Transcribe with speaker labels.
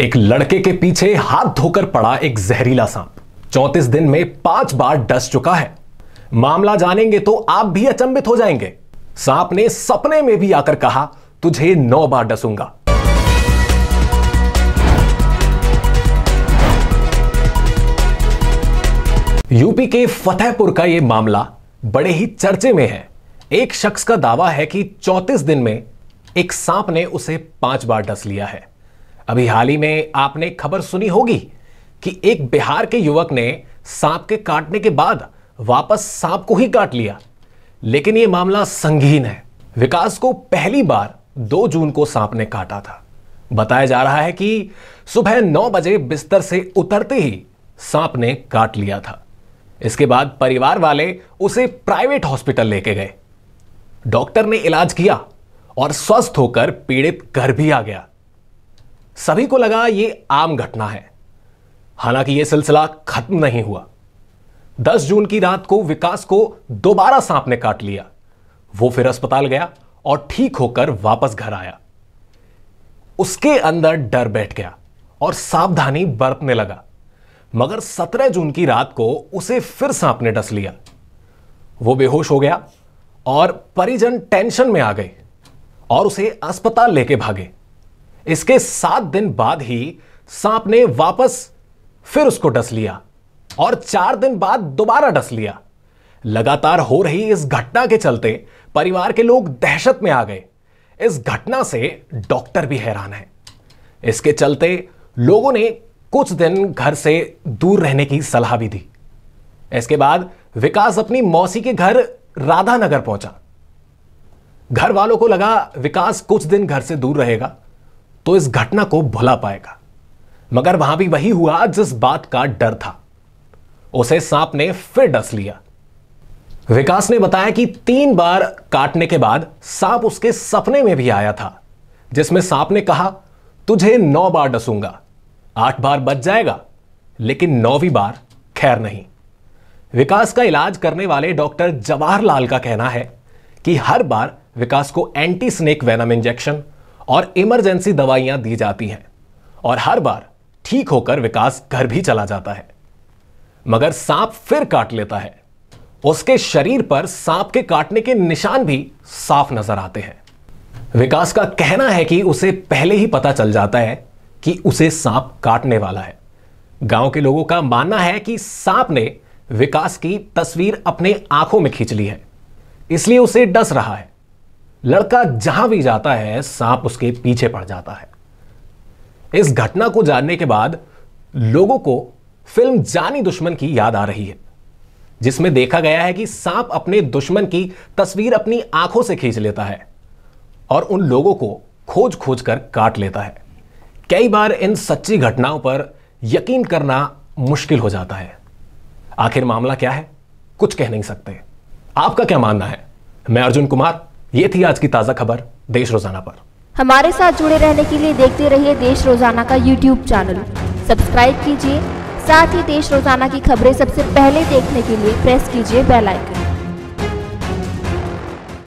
Speaker 1: एक लड़के के पीछे हाथ धोकर पड़ा एक जहरीला सांप चौंतीस दिन में पांच बार डस चुका है मामला जानेंगे तो आप भी अचंबित हो जाएंगे सांप ने सपने में भी आकर कहा तुझे नौ बार डसूंगा यूपी के फतेहपुर का यह मामला बड़े ही चर्चे में है एक शख्स का दावा है कि चौतीस दिन में एक सांप ने उसे पांच बार डस लिया है अभी हाल ही में आपने खबर सुनी होगी कि एक बिहार के युवक ने सांप के काटने के बाद वापस सांप को ही काट लिया लेकिन यह मामला संगीन है विकास को पहली बार 2 जून को सांप ने काटा था बताया जा रहा है कि सुबह 9 बजे बिस्तर से उतरते ही सांप ने काट लिया था इसके बाद परिवार वाले उसे प्राइवेट हॉस्पिटल लेके गए डॉक्टर ने इलाज किया और स्वस्थ होकर पीड़ित घर भी आ गया सभी को लगा यह आम घटना है हालांकि यह सिलसिला खत्म नहीं हुआ 10 जून की रात को विकास को दोबारा सांप ने काट लिया वो फिर अस्पताल गया और ठीक होकर वापस घर आया उसके अंदर डर बैठ गया और सावधानी बरतने लगा मगर 17 जून की रात को उसे फिर सांप ने डस लिया वो बेहोश हो गया और परिजन टेंशन में आ गए और उसे अस्पताल लेके भागे इसके सात दिन बाद ही सांप ने वापस फिर उसको डस लिया और चार दिन बाद दोबारा डस लिया लगातार हो रही इस घटना के चलते परिवार के लोग दहशत में आ गए इस घटना से डॉक्टर भी हैरान है इसके चलते लोगों ने कुछ दिन घर से दूर रहने की सलाह भी दी इसके बाद विकास अपनी मौसी के घर राधानगर पहुंचा घर वालों को लगा विकास कुछ दिन घर से दूर रहेगा तो इस घटना को भुला पाएगा मगर वहां भी वही हुआ जिस बात का डर था उसे सांप ने फिर डस लिया विकास ने बताया कि तीन बार काटने के बाद सांप उसके सपने में भी आया था जिसमें सांप ने कहा तुझे नौ बार डसूंगा आठ बार बच जाएगा लेकिन नौवीं बार खैर नहीं विकास का इलाज करने वाले डॉक्टर जवाहरलाल का कहना है कि हर बार विकास को एंटी स्नेक वेनम इंजेक्शन और इमरजेंसी दवाइयां दी जाती हैं और हर बार ठीक होकर विकास घर भी चला जाता है मगर सांप फिर काट लेता है उसके शरीर पर सांप के काटने के निशान भी साफ नजर आते हैं विकास का कहना है कि उसे पहले ही पता चल जाता है कि उसे सांप काटने वाला है गांव के लोगों का मानना है कि सांप ने विकास की तस्वीर अपने आंखों में खींच ली है इसलिए उसे डस रहा है लड़का जहां भी जाता है सांप उसके पीछे पड़ जाता है इस घटना को जानने के बाद लोगों को फिल्म जानी दुश्मन की याद आ रही है जिसमें देखा गया है कि सांप अपने दुश्मन की तस्वीर अपनी आंखों से खींच लेता है और उन लोगों को खोज खोज कर काट लेता है कई बार इन सच्ची घटनाओं पर यकीन करना मुश्किल हो जाता है आखिर मामला क्या है कुछ कह नहीं सकते आपका क्या मानना है मैं अर्जुन कुमार ये थी आज की ताज़ा खबर देश रोजाना पर हमारे साथ जुड़े रहने के लिए देखते रहिए देश रोजाना का यूट्यूब चैनल सब्सक्राइब कीजिए साथ ही देश रोजाना की खबरें सबसे पहले देखने के लिए प्रेस कीजिए बेल आइकन